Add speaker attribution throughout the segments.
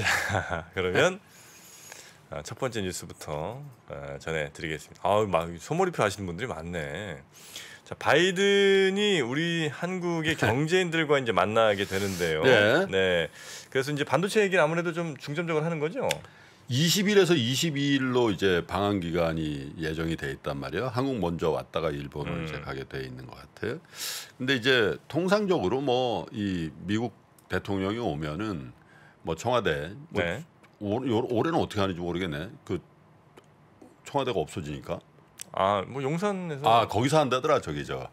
Speaker 1: 자 그러면 아, 첫 번째 뉴스부터 아, 전해드리겠습니다. 아막 소몰이표 하시는 분들이 많네. 자 바이든이 우리 한국의 경제인들과 이제 만나게 되는데요. 네. 네. 그래서 이제 반도체 얘기는 아무래도 좀 중점적으로 하는 거죠.
Speaker 2: 20일에서 22일로 이제 방한 기간이 예정이 돼 있단 말이에요. 한국 먼저 왔다가 일본을 음. 이제 가게 돼 있는 것 같아요. 근데 이제 통상적으로 뭐 이 미국 대통령이 오면은 뭐 청와대 뭐 네. 올, 올해는 어떻게 하는지 모르겠네. 그 청와대가 없어지니까. 아뭐 용산에서 아 거기서 한다더라 저기 저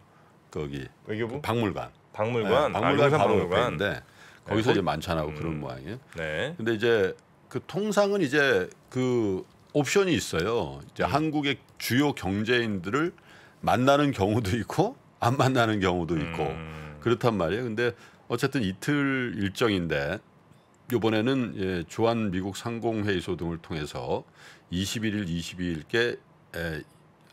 Speaker 2: 거기 외교부 박물관. 박물관 네, 아, 박물관 아, 바로 박 옆인데 거기서 네. 이제 만찬하고 음. 그런 모양이에요. 네. 근데 이제 그 통상은 이제 그 옵션이 있어요. 이제 음. 한국의 주요 경제인들을 만나는 경우도 있고 안 만나는 경우도 있고 음. 그렇단 말이에요. 근데 어쨌든 이틀 일정인데 이번에는 예, 주한 미국 상공회의소 등을 통해서 21일, 22일께 에,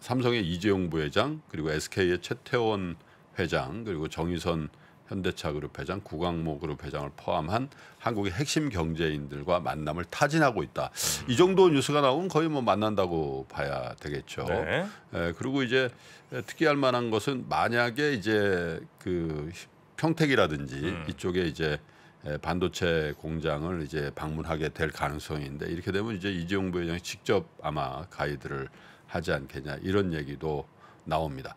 Speaker 2: 삼성의 이재용 부회장 그리고 SK의 최태원 회장 그리고 정의선 현대차그룹 회장, 구광모 그룹 회장을 포함한 한국의 핵심 경제인들과 만남을 타진하고 있다. 이 정도 뉴스가 나오면 거의 뭐 만난다고 봐야 되겠죠. 네. 에, 그리고 이제 특이할 만한 것은 만약에 이제 그 평택이라든지 음. 이쪽에 이제 예, 반도체 공장을 이제 방문하게 될 가능성인데 이렇게 되면 이제 이재용 부회장이 직접 아마 가이드를 하지 않겠냐 이런 얘기도 나옵니다.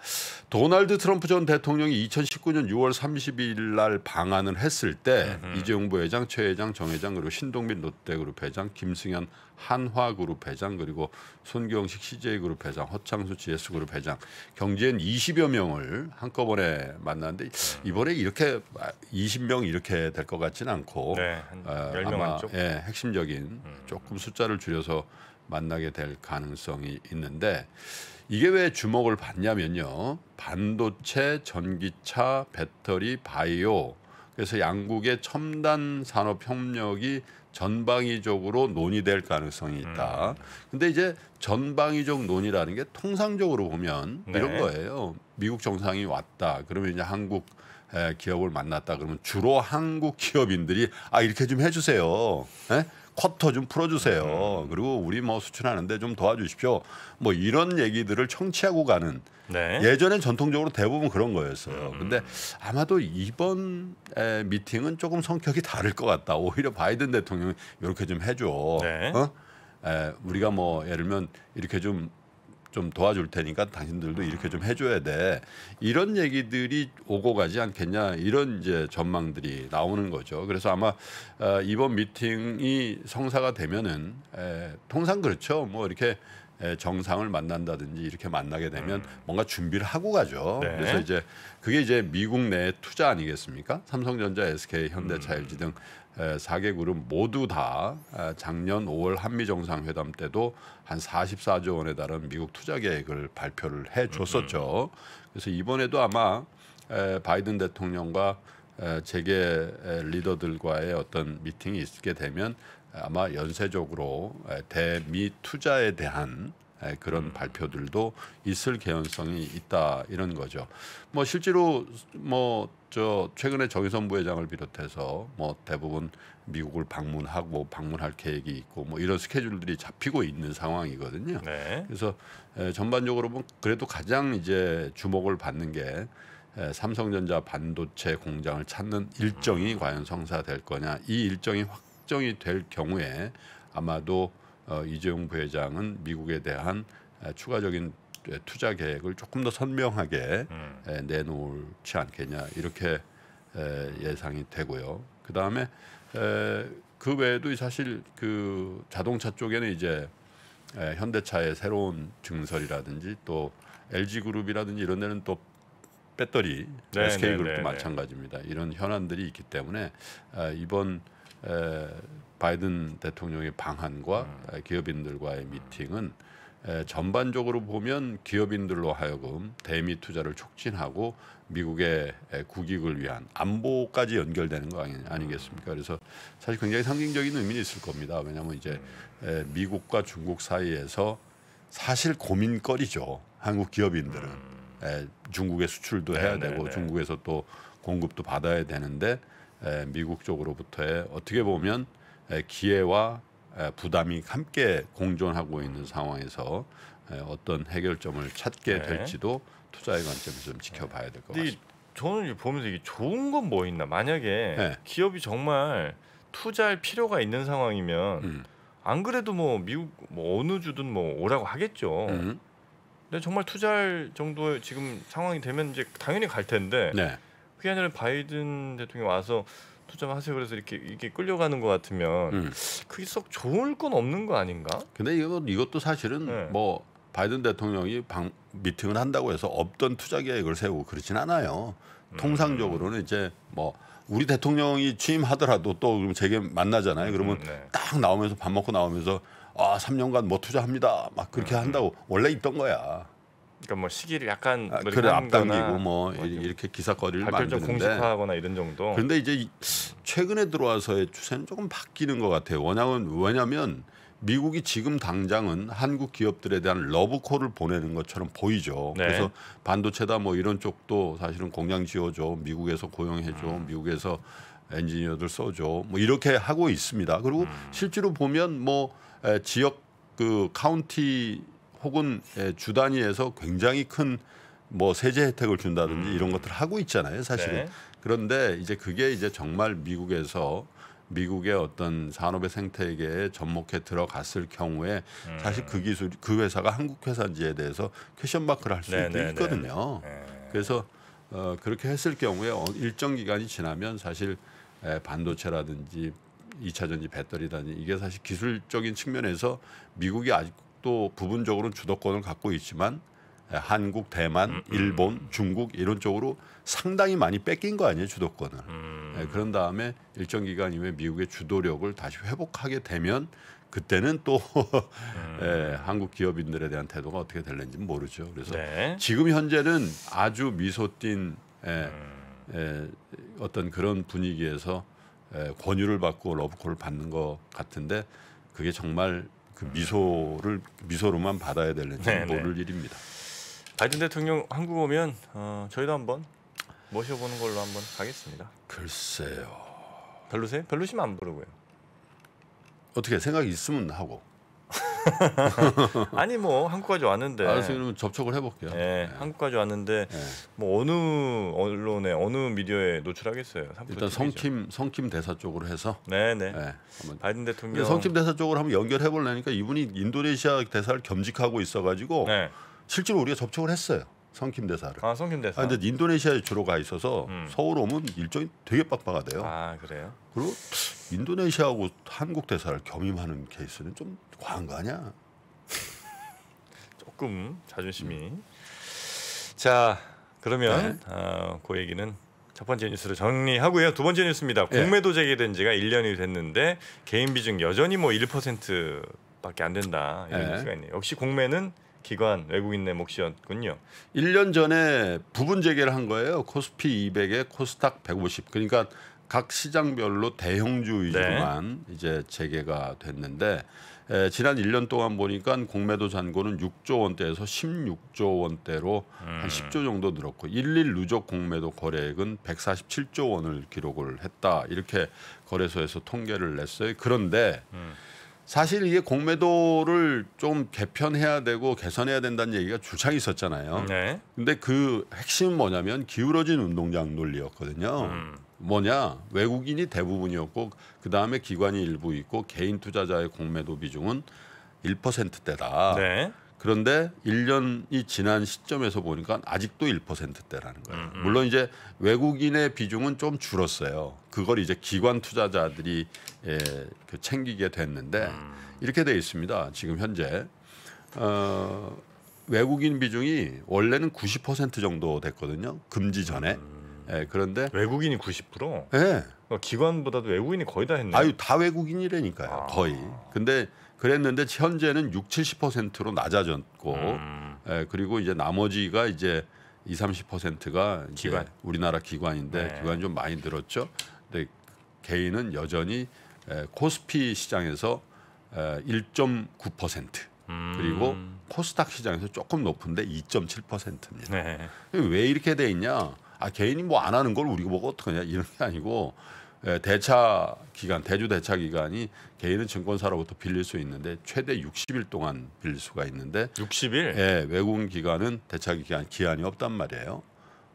Speaker 2: 도널드 트럼프 전 대통령이 2019년 6월 30일 날 방한을 했을 때 이재용 부회장, 최 회장, 정 회장 그리고 신동빈 롯데그룹 회장, 김승현 한화그룹 회장 그리고 손경식 CJ그룹 회장, 허창수 GS그룹 회장, 경제인 20여 명을 한꺼번에 만났는데 음. 이번에 이렇게 20명 이렇게 될 것 같지는 않고 네, 어, 아마 예, 핵심적인 음. 조금 숫자를 줄여서 만나게 될 가능성이 있는데 이게 왜 주목을 받냐면요. 반도체, 전기차, 배터리, 바이오. 그래서 양국의 첨단 산업 협력이 전방위적으로 논의될 가능성이 있다. 음. 근데 이제 전방위적 논의라는 게 통상적으로 보면 네. 이런 거예요. 미국 정상이 왔다. 그러면 이제 한국 기업을 만났다. 그러면 주로 한국 기업인들이 아 이렇게 좀 해주세요. 네? 쿼터 좀 풀어주세요. 음. 그리고 우리 뭐 수출하는데 좀 도와주십시오. 뭐 이런 얘기들을 청취하고 가는 네. 예전엔 전통적으로 대부분 그런 거였어요. 음. 근데 아마도 이번 에, 미팅은 조금 성격이 다를 것 같다. 오히려 바이든 대통령이 이렇게 좀 해줘. 네. 어? 에, 우리가 뭐 예를 들면 이렇게 좀좀 도와줄 테니까 당신들도 이렇게 좀 해줘야 돼. 이런 얘기들이 오고 가지 않겠냐 이런 이제 전망들이 나오는 거죠. 그래서 아마 어, 이번 미팅이 성사가 되면은 에, 통상 그렇죠. 뭐 이렇게 정상을 만난다든지 이렇게 만나게 되면 음. 뭔가 준비를 하고 가죠. 네. 그래서 이제 그게 이제 미국 내 투자 아니겠습니까? 삼성전자, SK, 현대차일지 음. 등 4개 그룹 모두 다 작년 5월 한미 정상회담 때도 한 44조 원에 달른 미국 투자 계획을 발표를 해 줬었죠. 그래서 이번에도 아마 바이든 대통령과 재계 리더들과의 어떤 미팅이 있게 되면 아마 연쇄적으로 대미 투자에 대한 그런 음. 발표들도 있을 개연성이 있다 이런 거죠. 뭐 실제로 뭐 저 최근에 정의선 부회장을 비롯해서 뭐 대부분 미국을 방문하고 방문할 계획이 있고 뭐 이런 스케줄들이 잡히고 있는 상황이거든요. 네. 그래서 전반적으로 보면 뭐 그래도 가장 이제 주목을 받는 게 삼성전자 반도체 공장을 찾는 일정이 음. 과연 성사될 거냐 이 일정이 확정이 될 경우에 아마도 어, 이재용 부회장은 미국에 대한 아, 추가적인 투자 계획을 조금 더 선명하게 음. 내놓지 않겠냐 이렇게 예상이 되고요. 그 다음에 그 외에도 사실 그 자동차 쪽에는 이제 현대차의 새로운 증설이라든지 또 LG 그룹이라든지 이런 데는 또 배터리 네, SK 그룹도 네, 네, 네, 마찬가지입니다. 이런 현안들이 있기 때문에 아, 이번 바이든 대통령의 방한과 음. 기업인들과의 미팅은 전반적으로 보면 기업인들로 하여금 대미 투자를 촉진하고 미국의 국익을 위한 안보까지 연결되는 거 아니, 겠습니까 그래서 사실 굉장히 상징적인 의미는 있을 겁니다. 왜냐하면 이제 음. 미국과 중국 사이에서 사실 고민거리죠. 한국 기업인들은 음. 중국에 수출도 해야 네, 네, 되고 네네네. 중국에서 또 공급도 받아야 되는데 미국 쪽으로부터의 어떻게 보면 기회와 부담이 함께 공존하고 있는 상황에서 어떤 해결점을 찾게 네. 될지도 투자의 관점에서 좀 지켜봐야 될 것 같습니다. 저는 보면서 이게
Speaker 1: 좋은 건 뭐 있나? 만약에 네. 기업이 정말 투자할 필요가 있는 상황이면 음. 안 그래도 뭐 미국 뭐 어느 주든 뭐 오라고 하겠죠. 음. 근데 정말 투자할 정도의 지금 상황이 되면 이제 당연히 갈 텐데 네. 그게 아니라 바이든 대통령이 와서 투자 하세요. 그래서 이렇게 이게 끌려가는 것 같으면 음.
Speaker 2: 그게 썩 좋을 건 없는 거 아닌가? 근데 이거 이것도 사실은 네. 뭐 바이든 대통령이 방, 미팅을 한다고 해서 없던 투자 계획을 세우고 그렇진 않아요. 음. 통상적으로는 이제 뭐 우리 대통령이 취임하더라도 또 제게 만나잖아요. 그러면 음, 네. 딱 나오면서 밥 먹고 나오면서 아, 3년간 뭐 투자합니다. 막 그렇게 음, 음. 한다고 원래 있던 거야. 그러니까 뭐 시기를 약간 아, 뭐 그래 앞당기고 뭐, 뭐 이렇게 기사거리를 만드는데 좀 공식화하거나 이런 정도. 그런데 이제 최근에 들어와서의 추세는 조금 바뀌는 것 같아요. 왜냐은 왜냐하면 미국이 지금 당장은 한국 기업들에 대한 러브콜을 보내는 것처럼 보이죠. 네. 그래서 반도체다 뭐 이런 쪽도 사실은 공장 지어줘, 미국에서 고용해줘, 음. 미국에서 엔지니어들 써줘, 뭐 이렇게 하고 있습니다. 그리고 음. 실제로 보면 뭐 지역 그 카운티 혹은 예, 주 단위에서 굉장히 큰 뭐 세제 혜택을 준다든지 음. 이런 것들을 하고 있잖아요, 사실은. 네. 그런데 이제 그게 이제 정말 미국에서 미국의 어떤 산업의 생태계에 접목해 들어갔을 경우에 음. 사실 그 기술 그 회사가 한국 회사인지에 대해서 퀘션 마크를 할 수도 네, 네, 있거든요. 네. 네 그래서 어, 그렇게 했을 경우에 어, 일정 기간이 지나면 사실 에, 예, 반도체라든지 이차 전지 배터리다니 이게 사실 기술적인 측면에서 미국이 아직 한국도 부분적으로는 주도권을 갖고 있지만 한국, 대만, 음, 음, 일본, 중국 이런 쪽으로 상당히 많이 뺏긴 거 아니에요 주도권을. 음. 그런 다음에 일정 기간 이후에 미국의 주도력을 다시 회복하게 되면 그때는 또 에, 음. 한국 기업인들에 대한 태도가 어떻게 될는지 모르죠. 그래서 네. 지금 현재는 아주 미소띤 예, 에, 어떤 그런 분위기에서 에, 권유를 받고 러브콜을 받는 것 같은데 그게 정말 그 미소를 미소로만 받아야 될는지 네, 네, 모를 네. 일입니다.
Speaker 1: 바이든 대통령 한국 오면 어, 저희도 한번 모셔보는 걸로 한번 가겠습니다. 글쎄요. 별로세요? 별로시면 안 부르고요.
Speaker 2: 어떻게 생각이 있으면 하고.
Speaker 1: 아니 뭐 한국까지 왔는데. 알았어 그러면
Speaker 2: 접촉을 해볼게요. 예, 네. 한국까지 왔는데 네. 뭐 어느
Speaker 1: 언론에 어느 미디어에
Speaker 2: 노출하겠어요. 일단 성킴 성킴 대사 쪽으로 해서. 네네. 네. 네. 예, 바이든 대통령. 성킴 대사 쪽으로 한번 연결해 볼래니까 이분이 인도네시아 대사를 겸직하고 있어가지고 네. 실제로 우리가 접촉을 했어요. 성킴 대사를.
Speaker 1: 아 성킴 대사. 아, 근데
Speaker 2: 인도네시아에 주로 가 있어서 음. 서울 오면 일정이 되게 빡빡하대요. 아 그래요? 그리고 인도네시아하고 한국 대사를 겸임하는 케이스는 좀 과한 거 아니야? 조금
Speaker 1: 자존심이. 음. 자 그러면 네. 어, 그 얘기는 첫 번째 뉴스를 정리하고요. 두 번째 뉴스입니다. 예. 공매도 제기된 지가 1년이 됐는데 개인 비중 여전히 뭐 1%밖에 안 된다 이런 네. 뉴스가 있네요. 역시 공매는 기관 외국인
Speaker 2: 내 몫이었군요. 1년 전에 부분 재개를 한 거예요. 코스피 200에 코스닥 150. 그러니까 각 시장별로 대형주 위주로만 네. 이제 재개가 됐는데 에, 지난 1년 동안 보니까 공매도 잔고는 6조 원대에서 16조 원대로 음. 한 10조 정도 늘었고 1일 누적 공매도 거래액은 147조 원을 기록을 했다 이렇게 거래소에서 통계를 냈어요. 그런데 음. 사실 이게 공매도를 좀 개편해야 되고 개선해야 된다는 얘기가 주창 있었잖아요. 네. 근데 그 핵심은 뭐냐면 기울어진 운동장 논리였거든요. 음. 뭐냐 외국인이 대부분이었고 그 다음에 기관이 일부 있고 개인 투자자의 공매도 비중은 1%대다. 네. 그런데 1년이 지난 시점에서 보니까 아직도 1%대라는 거예요. 음, 음. 물론 이제 외국인의 비중은 좀 줄었어요. 그걸 이제 기관 투자자들이 예, 그 챙기게 됐는데 음. 이렇게 돼 있습니다. 지금 현재 어, 외국인 비중이 원래는 90% 정도 됐거든요. 금지 전에. 예, 그런데 외국인이 90%? 예. 어, 기관보다도 외국인이 거의 다 했네요. 아유 다 외국인이라니까요. 아. 거의. 근데 그랬는데 현재는 6, 70%로 낮아졌고 음. 예, 그리고 이제 나머지가 이제 2, 30%가 이제 기관. 우리나라 기관인데 네. 기관 이좀 많이 늘었죠. 근데 개인은 여전히 에, 예, 코스피 시장에서 에, 예, 1.9% 음. 그리고 코스닥 시장에서 조금 높은데 2.7%입니다. 네. 왜 이렇게 돼 있냐? 아 개인이 뭐 안 하는 걸 우리가 보고 어떡하냐 이런 게 아니고 예, 대차 기간 대주 대차 기간이 개인은 증권사로부터 빌릴 수 있는데 최대 60일 동안 빌릴 수가 있는데 60일? 예, 외국인 기관은 대차 기간 기한이 없단 말이에요.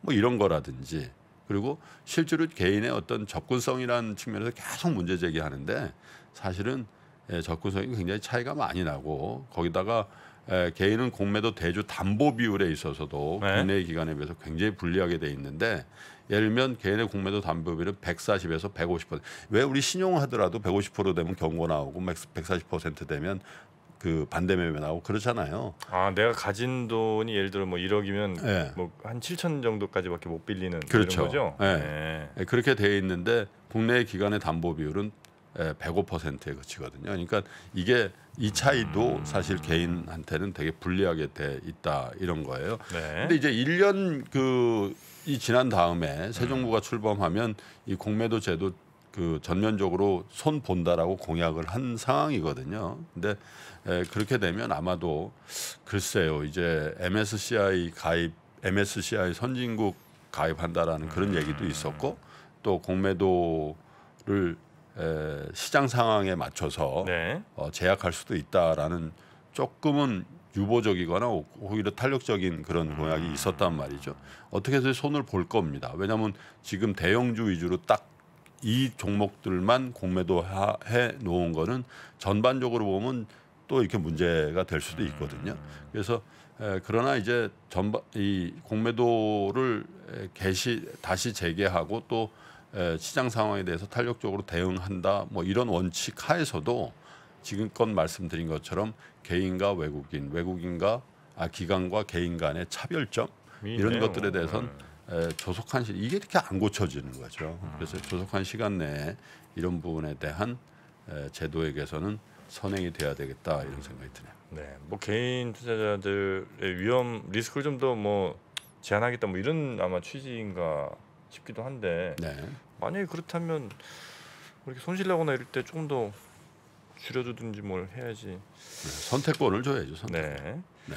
Speaker 2: 뭐 이런 거라든지 그리고 실제로 개인의 어떤 접근성이라는 측면에서 계속 문제 제기하는데 사실은 예, 접근성이 굉장히 차이가 많이 나고 거기다가 예, 개인은 공매도 대주 담보 비율에 있어서도 네. 국내 기관에 비해서 굉장히 불리하게 돼 있는데 예를 들면 개인의 공매도 담보비는 140에서 150%. 왜 우리 신용하더라도 150% 되면 경고 나오고 140% 되면 그 반대 매매 나오고 그렇잖아요. 아 내가 가진 돈이 예를 들어 뭐 1억이면 네. 예. 뭐한 7천 정도까지밖에 못 빌리는 그렇죠. 거죠. 네. 네. 그렇게 돼 있는데 국내 기관의 담보 비율은 105%에 그치거든요. 그러니까 이게 이 차이도 음. 사실 개인한테는 되게 불리하게 돼 있다 이런 거예요. 네. 근데 이제 1년 그이 지난 다음에 새 음. 정부가 출범하면 이 공매도 제도 그 전면적으로 손 본다라고 공약을 한 상황이거든요. 근데 에, 그렇게 되면 아마도 글쎄요 이제 MSCI 가입, MSCI 선진국 가입한다라는 그런 얘기도 음. 있었고 또 공매도를 에, 시장 상황에 맞춰서 네. 어, 제약할 수도 있다라는 조금은 유보적이거나 오히려 탄력적인 그런 공약이 아. 음. 있었단 말이죠. 어떻게 해서 손을 볼 겁니다. 왜냐하면 지금 대형주 위주로 딱 이 종목들만 공매도 하, 해 놓은 거는 전반적으로 보면 또 이렇게 문제가 될 수도 있거든요. 음. 그래서 에, 그러나 이제 전반 이 공매도를 개시 다시 재개하고 또 에, 시장 상황에 대해서 탄력적으로 대응한다 뭐 이런 원칙 하에서도 지금껏 말씀드린 것처럼 개인과 외국인, 외국인과 아, 기관과 개인 간의 차별점 이런 있네요. 것들에 뭐. 대해서는 네. 조속한 시 이게 이렇게 안 고쳐지는 거죠. 음. 그래서 조속한 시간 내에 이런 부분에 대한 에, 제도의 개서는 선행이 돼야 되겠다 이런 생각이 드네요. 네,
Speaker 1: 뭐 개인 투자자들의 위험 리스크를 좀 더 뭐 제한하겠다 뭐 이런 아마 취지인가 싶기도 한데 네. 만약에 그렇다면 이렇게 손실 나거나 이럴 때 조금 더 줄여주든지 뭘 해야지. 네,
Speaker 2: 선택권을 줘야죠. 선택권. 네. 네.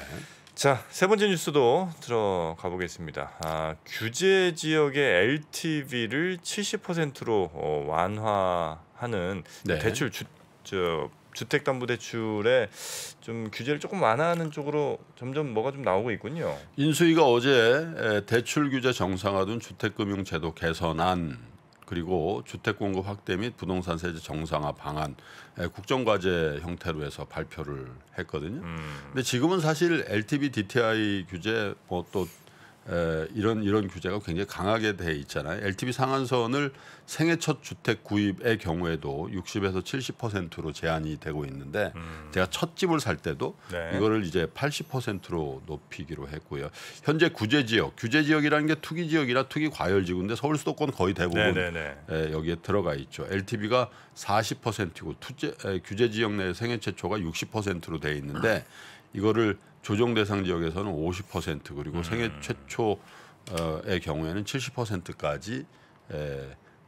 Speaker 2: 자, 세
Speaker 1: 번째 뉴스도 들어가 보겠습니다. 아, 규제 지역의 LTV를 70%로 어, 완화하는 네. 대출 주, 저, 주택담보대출에 좀 규제를 조금 완화하는 쪽으로 점점 뭐가 좀 나오고 있군요.
Speaker 2: 인수위가 어제 대출 규제 정상화둔 주택금융제도 개선안 그리고 주택 공급 확대 및 부동산 세제 정상화 방안 예, 국정 과제 형태로 해서 발표를 했거든요. 음. 근데 지금은 사실 LTV DTI 규제 뭐또 에, 이런 이런 규제가 굉장히 강하게 돼 있잖아요. LTV 상한선을 생애 첫 주택 구입의 경우에도 60에서 70%로 제한이 되고 있는데 음. 제가 첫 집을 살 때도 네. 이거를 이제 80%로 높이기로 했고요. 현재 구제 지역, 규제 지역이라는 게 투기 지역이라 투기 과열 지구인데 서울 수도권 거의 대부분 네, 네, 네. 에, 여기에 들어가 있죠. LTV가 40%이고 투제, 에, 규제 지역 내 생애 최초가 60%로 돼 있는데 이거를 조정 대상 지역에서는 50% 그리고 음. 생애 최초의 경우에는 70%까지 에,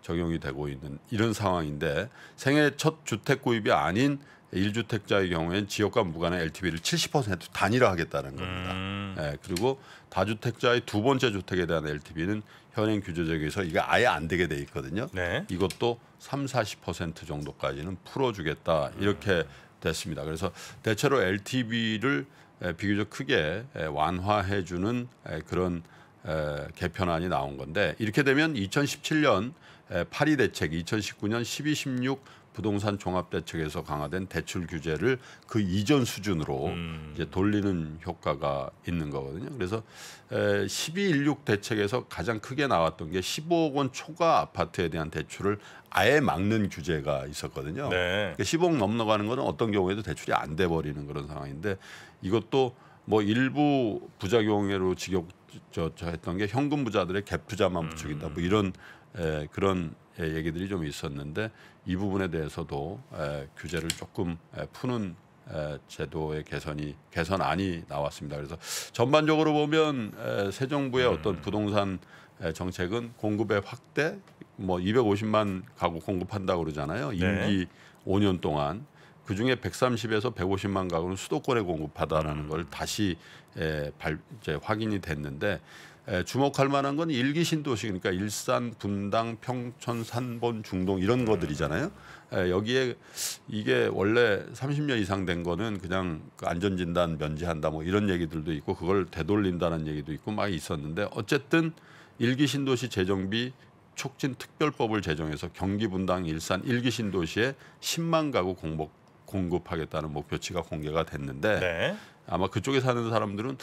Speaker 2: 적용이 되고 있는 이런 상황인데 생애 첫 주택 구입이 아닌 1주택자의 경우에는 지역과 무관한 LTV를 70%단위로하겠다는 겁니다. 음. 예, 그리고 다주택자의 두 번째 주택에 대한 LTV는 현행 규제적에서 이게 아예 안 되게 돼 있거든요. 네. 이것도 3, 40% 정도까지는 풀어주겠다 음. 이렇게 됐습니다. 그래서 대체로 LTV를 비교적 크게 완화해주는 그런 개편안이 나온 건데 이렇게 되면 2017년 파리 대책, 2019년 12, 16 부동산 종합대책에서 강화된 대출 규제를 그 이전 수준으로 음. 이제 돌리는 효과가 있는 거거든요. 그래서 에, 1216 대책에서 가장 크게 나왔던 게 15억 원 초과 아파트에 대한 대출을 아예 막는 규제가 있었거든요. 네. 그러니까 10억 넘어가는 거는 어떤 경우에도 대출이 안 돼 버리는 그런 상황인데 이것도 뭐 일부 부작용으로 직역 저, 저 했던 게 현금 부자들의 갭 투자만 음. 부추긴다 뭐 이런 에, 예, 그런 예, 얘기들이 좀 있었는데 이 부분에 대해서도 에, 예, 규제를 조금 에, 푸는 에, 제도의 개선이 개선안이 나왔습니다. 그래서 전반적으로 보면 에, 새 정부의 어떤 음. 부동산 에, 정책은 공급의 확대, 뭐 250만 가구 공급한다고 그러잖아요. 네. 임기 네. 5년 동안 그 중에 130에서 150만 가구는 수도권에 공급하다라는 음. 걸 다시 에, 발, 이제 확인이 됐는데 주목할 만한 건 일기 신도시 그러니까 일산, 분당, 평촌, 산본, 중동 이런 것들이잖아요. 에, 여기에 이게 원래 30년 이상 된 거는 그냥 그 안전진단 면제한다 뭐 이런 얘기들도 있고 그걸 되돌린다는 얘기도 있고 막 있었는데 어쨌든 일기 신도시 재정비 촉진 특별법을 제정해서 경기 분당 일산 일기 신도시에 10만 가구 공복 공급하겠다는 목표치가 뭐 공개가 됐는데 네. 아마 그쪽에 사는 사람들은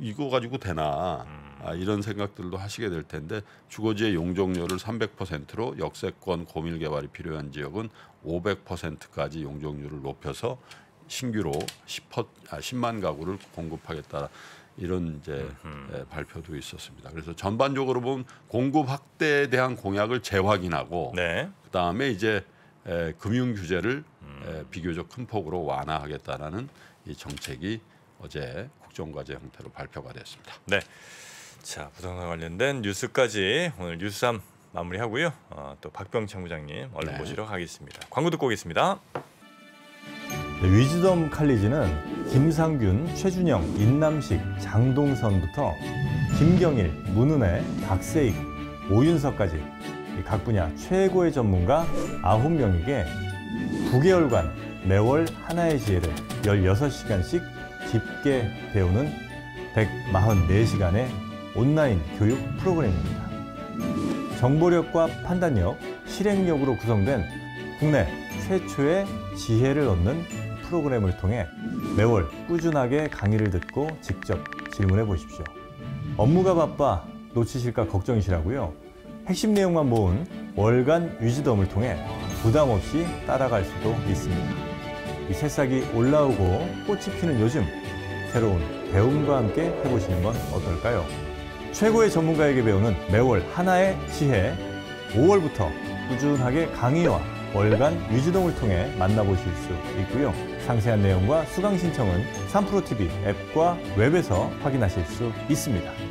Speaker 2: 이거 가지고 되나 아, 음. 아, 이런 생각들도 하시게 될 텐데 주거지의 용적률을 300%로 역세권 고밀 개발이 필요한 지역은 500%까지 용적률을 높여서 신규로 10퍼, 아, 10만 가구를 공급하겠다 이런 이제 음흠. 예, 발표도 있었습니다. 그래서 전반적으로 보면 공급 확대에 대한 공약을 재확인하고 네. 그다음에 이제 에, 금융 규제를 음. 에, 비교적 큰 폭으로 완화하겠다라는 이 정책이 어제 국정과제 형태로 발표가 됐습니다.
Speaker 1: 네. 자 부동산 관련된 뉴스까지 오늘 뉴스삼 마무리하고요. 어, 또 박병창 부장님 얼른 네. 모시러 가겠습니다. 광고 듣고 오겠습니다. 네, 위즈덤 칼리지는 김상균, 최준영, 인남식, 장동선부터 김경일, 문은혜, 박세익, 오윤석까지 각 분야 최고의 전문가 9명에게 9개월간 매월 하나의 지혜를 16시간씩 깊게 배우는 144시간의 온라인 교육 프로그램입니다. 정보력과 판단력, 실행력으로 구성된 국내 최초의 지혜를 얻는 프로그램을 통해 매월 꾸준하게 강의를 듣고 직접 질문해 보십시오. 업무가 바빠 놓치실까 걱정이시라고요? 핵심 내용만 모은 월간 유지덤을 통해 부담 없이 따라갈 수도 있습니다. 이 새싹이 올라오고 꽃이 피는 요즘 새로운 배움과 함께 해보시는 건 어떨까요? 최고의 전문가에게 배우는 매월 하나의 지혜 5월부터 꾸준하게 강의와 월간 유지동을 통해 만나보실 수 있고요. 상세한 내용과 수강 신청은 3프로TV 앱과 웹에서 확인하실 수 있습니다.